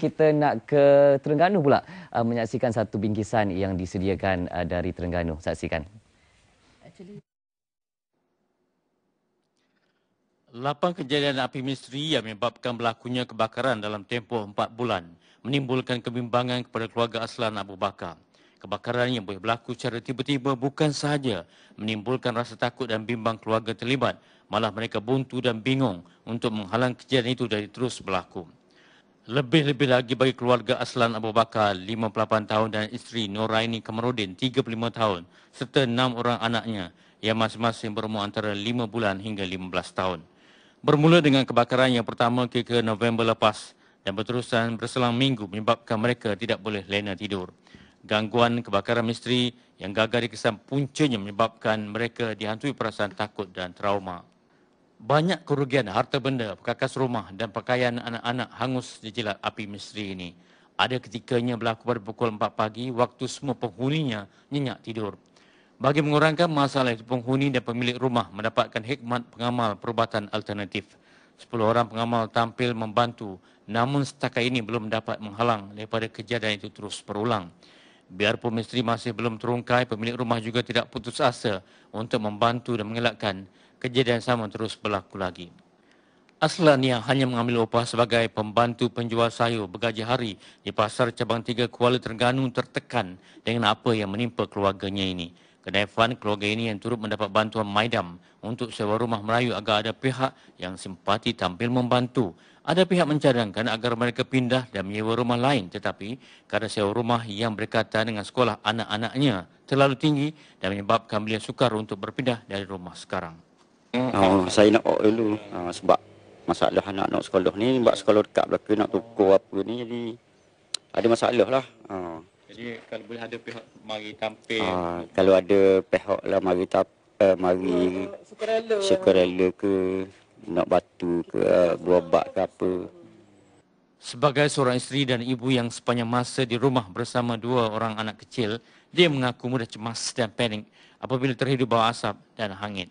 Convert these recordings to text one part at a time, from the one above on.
kita nak ke Terengganu pula uh, menyaksikan satu bingkisan yang disediakan uh, dari Terengganu. Saksikan. Lapan kejadian api misteri yang menyebabkan berlakunya kebakaran dalam tempoh empat bulan menimbulkan kebimbangan kepada keluarga Aslan Abu Bakar. Kebakaran yang boleh berlaku secara tiba-tiba bukan sahaja menimbulkan rasa takut dan bimbang keluarga terlibat, malah mereka buntu dan bingung untuk menghalang kejadian itu dari terus berlaku. Lebih-lebih lagi bagi keluarga Aslan Abu Bakar, 58 tahun dan isteri Noraini Kamarudin, 35 tahun serta enam orang anaknya yang masing-masing berumur antara 5 bulan hingga 15 tahun. Bermula dengan kebakaran yang pertama ketika November lepas dan berterusan berselang minggu menyebabkan mereka tidak boleh lena tidur. Gangguan kebakaran misteri yang gagal dikesan puncanya menyebabkan mereka dihantui perasaan takut dan trauma banyak kerugian harta benda, perkakas rumah dan pakaian anak-anak hangus dijilat api misteri ini. Ada ketikanya berlaku pada pukul 4 pagi waktu semua penghuninya nyenyak tidur. Bagi mengurangkan masalah itu, penghuni dan pemilik rumah mendapatkan hikmat pengamal perubatan alternatif. 10 orang pengamal tampil membantu namun setakat ini belum dapat menghalang daripada kejadian itu terus berulang. Biarpun misteri masih belum terungkai, pemilik rumah juga tidak putus asa untuk membantu dan mengelakkan kejadian sama terus berlaku lagi. Aslania hanya mengambil upah sebagai pembantu penjual sayur bergaji hari di pasar cabang tiga Kuala Terengganu tertekan dengan apa yang menimpa keluarganya ini. Kedai Fun keluarga ini yang turut mendapat bantuan Maidam untuk sewa rumah Melayu agar ada pihak yang simpati tampil membantu. Ada pihak mencadangkan agar mereka pindah dan menyewa rumah lain tetapi kadar sewa rumah yang berkaitan dengan sekolah anak-anaknya terlalu tinggi dan menyebabkan beliau sukar untuk berpindah dari rumah sekarang. Oh, saya nak awak dulu. Oh, sebab masalah anak nak sekolah ni, buat sekolah dekat belakang nak tukar apa ni, jadi ada masalah lah. Oh. Jadi kalau boleh ada pihak mari tampil. Oh, kalau ada pihak lah mari tampil, uh, eh, mari sukarela ke, nak batu ke, uh, buah ke apa. Sebagai seorang isteri dan ibu yang sepanjang masa di rumah bersama dua orang anak kecil, dia mengaku mudah cemas dan panik apabila terhidup bau asap dan hangit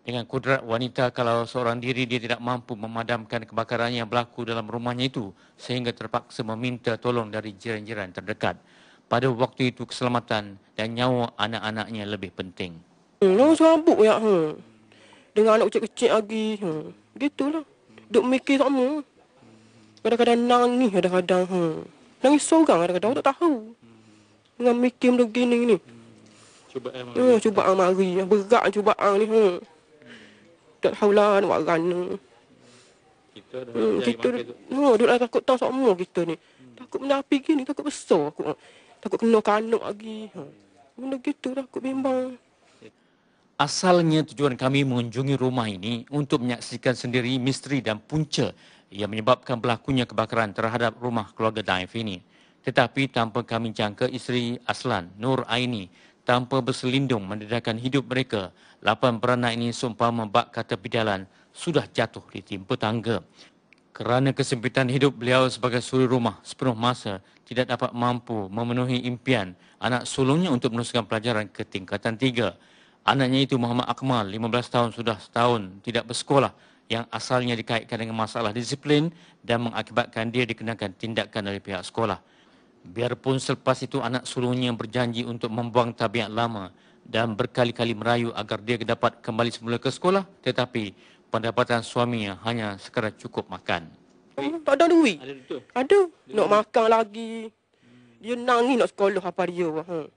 dengan kudrat wanita kalau seorang diri dia tidak mampu memadamkan kebakaran yang berlaku dalam rumahnya itu sehingga terpaksa meminta tolong dari jiran-jiran terdekat. Pada waktu itu keselamatan dan nyawa anak-anaknya lebih penting. Hmm, lama ya. Hmm. Dengan anak kecil-kecil lagi. Hmm. Ha. Gitulah. Duk mikir sama. Kadang-kadang nangis kadang-kadang. Hmm. Nangis seorang kadang-kadang. tak tahu. Dengan mikir macam gini ni. Cuba amari. Ya, cuba amari. Berat cuba amari. Hmm. Ha tak haula nak buat rana. Kita dah hmm, kita, no, duduk takut tau semua kita ni. Hmm. Takut benda api gini, takut besar. Aku, takut kena kanuk lagi. Ha. Benda gitu dah, takut bimbang. Asalnya tujuan kami mengunjungi rumah ini untuk menyaksikan sendiri misteri dan punca yang menyebabkan berlakunya kebakaran terhadap rumah keluarga Daif ini. Tetapi tanpa kami jangka isteri Aslan, Nur Aini, tanpa berselindung mendedahkan hidup mereka. Lapan beranak ini sumpah membak kata bidalan sudah jatuh di timpa tangga. Kerana kesempitan hidup beliau sebagai suri rumah sepenuh masa tidak dapat mampu memenuhi impian anak sulungnya untuk meneruskan pelajaran ke tingkatan tiga. Anaknya itu Muhammad Akmal, 15 tahun sudah setahun tidak bersekolah yang asalnya dikaitkan dengan masalah disiplin dan mengakibatkan dia dikenakan tindakan dari pihak sekolah. Biarpun selepas itu anak sulungnya berjanji untuk membuang tabiat lama dan berkali-kali merayu agar dia dapat kembali semula ke sekolah tetapi pendapatan suaminya hanya sekadar cukup makan. Hmm, tak ada duit. Ada betul. Ada. Nak makan lagi. Hmm. Dia nangis nak sekolah apa dia. Ha. Hmm.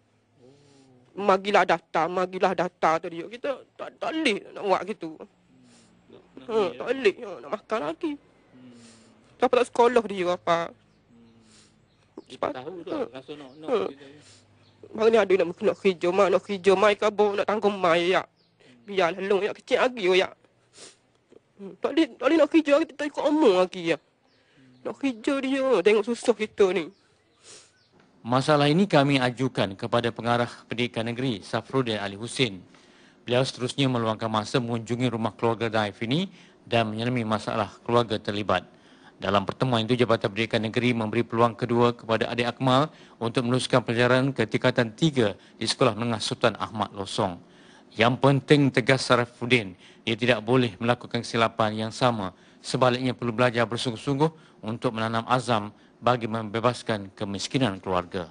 Magilah daftar, magilah daftar tu dia. Kita tak tak boleh nak buat gitu. Hmm. Nak, ha, tak boleh ha, nak makan lagi. Hmm. Tak apa tak sekolah dia apa. Hmm. Cepat tahu tu. Rasa nak nak. Mana ada nak nak kerja mai nak kerja mai ke bo nak tanggung mai ya. Biar lelong lah, ya kecil lagi oh, ya. Hmm, tak boleh tak boleh nak kerja kita tak ikut omong lagi ya. Nak kerja dia tengok susah kita ni. Masalah ini kami ajukan kepada pengarah pendidikan negeri Safrudin Ali Husin. Beliau seterusnya meluangkan masa mengunjungi rumah keluarga Daif ini dan menyelami masalah keluarga terlibat. Dalam pertemuan itu, Jabatan Pendidikan Negeri memberi peluang kedua kepada adik Akmal untuk meneruskan pelajaran ke tingkatan tiga di Sekolah Menengah Sultan Ahmad Losong. Yang penting tegas Sarafuddin, dia tidak boleh melakukan kesilapan yang sama. Sebaliknya perlu belajar bersungguh-sungguh untuk menanam azam bagi membebaskan kemiskinan keluarga.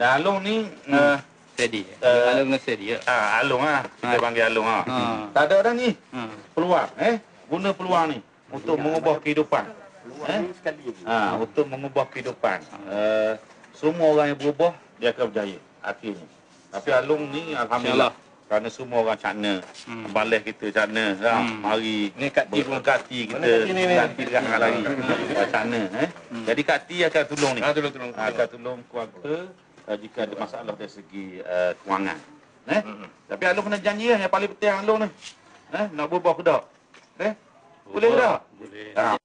Dah Along ni... Hmm. Uh, eh, steady. Uh, eh, Alung dengan steady. Ya? Uh, ah, along lah. Ha. Kita ah. panggil Alung lah. Ha. Tak ada dah ni. Hmm. Peluang. Eh? Guna peluang ni ya. untuk mengubah kehidupan. Eh? sekali. Ha, untuk mengubah kehidupan. Uh, semua orang yang berubah, dia akan berjaya akhirnya. Tapi Alung ni alhamdulillah kerana semua orang cakna. Hmm. Balai kita cakna. Ah, hmm. mari ni Kak Ti pun Kak Ti kita ganti dengan hal lain. Cakna. Eh? Hmm. Jadi Kak Ti akan tolong ni. Ha, tolong, tolong, tolong. Akan tolong keluarga uh, jika ada masalah dari segi uh, kewangan. Eh? Hmm, hmm. Tapi Alung kena janji yang paling penting Alung ni. Eh? Nak berubah ke tak? Eh? Boleh tak? Boleh. Ha.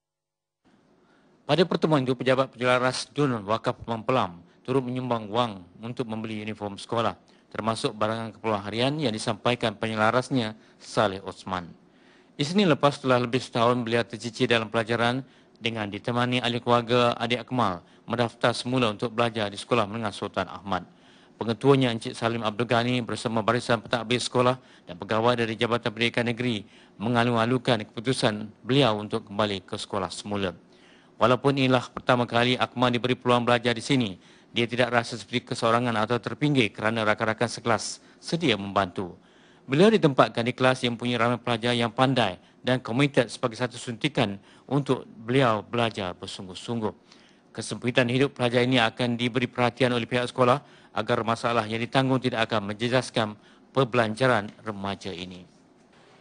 Pada pertemuan itu, pejabat penyelaras Dun Wakaf Mempelam turut menyumbang wang untuk membeli uniform sekolah termasuk barangan keperluan harian yang disampaikan penyelarasnya Saleh Osman. Isni lepas telah lebih setahun beliau tercicir dalam pelajaran dengan ditemani ahli keluarga Adik Akmal mendaftar semula untuk belajar di Sekolah Menengah Sultan Ahmad. Pengetuanya Encik Salim Abdul Ghani bersama barisan pentadbir sekolah dan pegawai dari Jabatan Pendidikan Negeri mengalu-alukan keputusan beliau untuk kembali ke sekolah semula. Walaupun inilah pertama kali Akmal diberi peluang belajar di sini, dia tidak rasa seperti kesorangan atau terpinggir kerana rakan-rakan sekelas sedia membantu. Beliau ditempatkan di kelas yang punya ramai pelajar yang pandai dan komited sebagai satu suntikan untuk beliau belajar bersungguh-sungguh. Kesempitan hidup pelajar ini akan diberi perhatian oleh pihak sekolah agar masalah yang ditanggung tidak akan menjejaskan perbelanjaran remaja ini.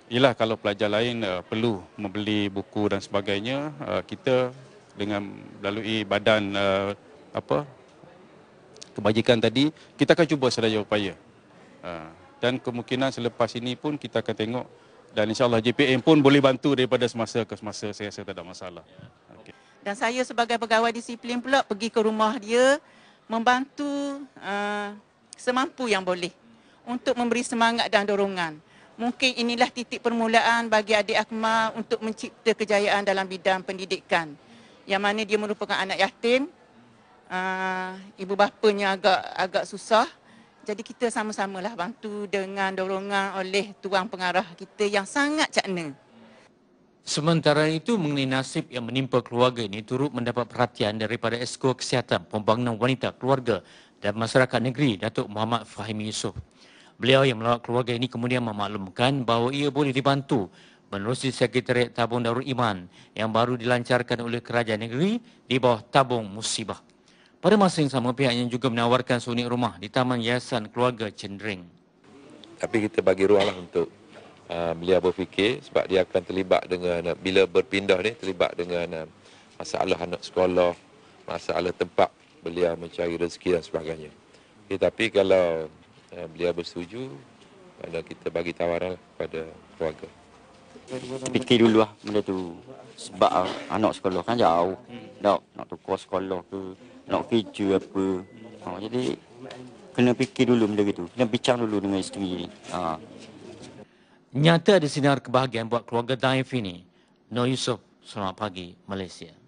Ialah kalau pelajar lain uh, perlu membeli buku dan sebagainya, uh, kita dengan melalui badan uh, apa kebajikan tadi kita akan cuba sedaya upaya uh, dan kemungkinan selepas ini pun kita akan tengok dan insyaallah JPM pun boleh bantu daripada semasa ke semasa saya rasa tak ada masalah okay. dan saya sebagai pegawai disiplin pula pergi ke rumah dia membantu uh, semampu yang boleh untuk memberi semangat dan dorongan Mungkin inilah titik permulaan bagi adik Akmal untuk mencipta kejayaan dalam bidang pendidikan yang mana dia merupakan anak yatim uh, ibu bapanya agak agak susah jadi kita sama-samalah bantu dengan dorongan oleh tuan pengarah kita yang sangat cakna Sementara itu mengenai nasib yang menimpa keluarga ini turut mendapat perhatian daripada Esko Kesihatan Pembangunan Wanita Keluarga dan Masyarakat Negeri Datuk Muhammad Fahim Yusof. Beliau yang melawat keluarga ini kemudian memaklumkan bahawa ia boleh dibantu menerusi Sekretariat Tabung Darul Iman yang baru dilancarkan oleh Kerajaan Negeri di bawah Tabung Musibah. Pada masa yang sama, pihaknya juga menawarkan seunik rumah di Taman Yayasan Keluarga Cendering. Tapi kita bagi ruanglah untuk uh, beliau berfikir sebab dia akan terlibat dengan, uh, bila berpindah ni, terlibat dengan uh, masalah anak sekolah, masalah tempat beliau mencari rezeki dan sebagainya. Okay, tapi kalau uh, beliau bersetuju, ada uh, kita bagi tawaran lah kepada keluarga fikir dulu lah benda tu sebab ah, anak sekolah kan jauh tak nak tukar sekolah ke nak kerja apa ha, jadi kena fikir dulu benda itu kena bincang dulu dengan isteri ni ah. ha. nyata ada sinar kebahagiaan buat keluarga Daif ini Noh Yusof, selamat pagi Malaysia